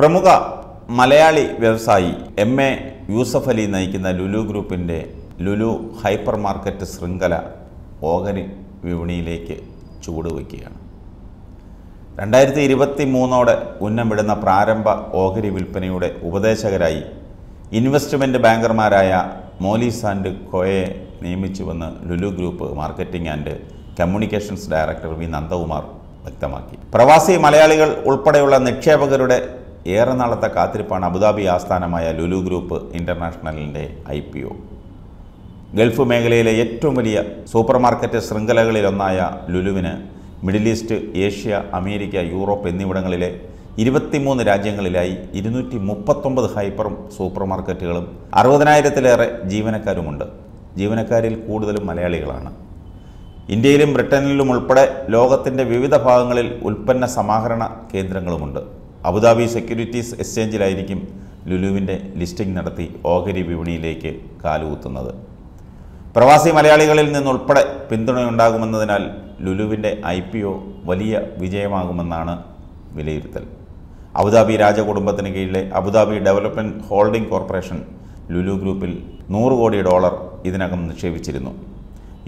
പ്രമുഖ മലയാളി വ്യവസായി M A Yusuf Ali നയിക്കുന്ന ലുലു ഗ്രൂപ്പിൻ്റെ ലുലു ഹൈപ്പർ മാർക്കറ്റ് ശൃംഖല ഓഹരി വിപണിയിലേക്ക് ചൂടുവയ്ക്കുകയാണ് രണ്ടായിരത്തി ഇരുപത്തി മൂന്നോടെ ഉന്നം വിടുന്ന പ്രാരംഭ ഓഹരി വിൽപ്പനയുടെ ഉപദേശകരായി ഇൻവെസ്റ്റ്മെൻ്റ് ബാങ്കർമാരായ മോലിസ് ആൻഡ് കോയെ നിയമിച്ചുവെന്ന് Lulu group marketing and communications director V Nandakumar വ്യക്തമാക്കി പ്രവാസി മലയാളികൾ ഉൾപ്പെടെയുള്ള നിക്ഷേപകരുടെ ഏറെ നാളത്തെ കാത്തിരിപ്പാണ് അബുദാബി ആസ്ഥാനമായ ലുലു ഗ്രൂപ്പ് ഇൻ്റർനാഷണലിൻ്റെ ഐ പി ഒ ഗൾഫ് മേഖലയിലെ ഏറ്റവും വലിയ സൂപ്പർ മാർക്കറ്റ് ശൃംഖലകളിലൊന്നായ ലുലുവിന് Middle East Asia America Europe എന്നിവിടങ്ങളിലെ ഇരുപത്തിമൂന്ന് രാജ്യങ്ങളിലായി ഇരുന്നൂറ്റി മുപ്പത്തൊമ്പത് ഹൈപ്പറും സൂപ്പർ മാർക്കറ്റുകളും അറുപതിനായിരത്തിലേറെ ജീവനക്കാരുമുണ്ട് ജീവനക്കാരിൽ കൂടുതലും മലയാളികളാണ് ഇന്ത്യയിലും ബ്രിട്ടനിലും ഉൾപ്പെടെ ലോകത്തിൻ്റെ വിവിധ ഭാഗങ്ങളിൽ ഉൽപ്പന്ന സമാഹരണ കേന്ദ്രങ്ങളുമുണ്ട് അബുദാബി സെക്യൂരിറ്റീസ് എക്സ്ചേഞ്ചിലായിരിക്കും ലുലുവിൻ്റെ ലിസ്റ്റിംഗ് നടത്തി ഓഹരി വിപണിയിലേക്ക് കാലുകുത്തുന്നത് പ്രവാസി മലയാളികളിൽ നിന്നുൾപ്പെടെ പിന്തുണയുണ്ടാകുമെന്നതിനാൽ ലുലുവിൻ്റെ ഐ പി ഒ വലിയ വിജയമാകുമെന്നാണ് വിലയിരുത്തൽ അബുദാബി രാജകുടുംബത്തിന് കീഴിലെ Abu Dhabi development holding corporation Lulu ഗ്രൂപ്പിൽ നൂറ് കോടി ഡോളർ ഇതിനകം നിക്ഷേപിച്ചിരുന്നു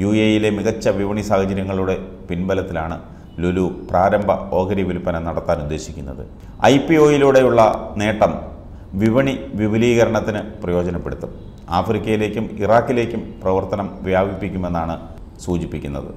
യു എയിലെ മികച്ച വിപണി സാഹചര്യങ്ങളുടെ പിൻബലത്തിലാണ് ലുലു പ്രാരംഭ ഓഹരി വിൽപ്പന നടത്താൻ ഉദ്ദേശിക്കുന്നത് ഐ പി ഒയിലൂടെയുള്ള നേട്ടം വിപണി വിപുലീകരണത്തിന് പ്രയോജനപ്പെടുത്തും ആഫ്രിക്കയിലേക്കും ഇറാഖിലേക്കും പ്രവർത്തനം വ്യാപിപ്പിക്കുമെന്നാണ് സൂചിപ്പിക്കുന്നത്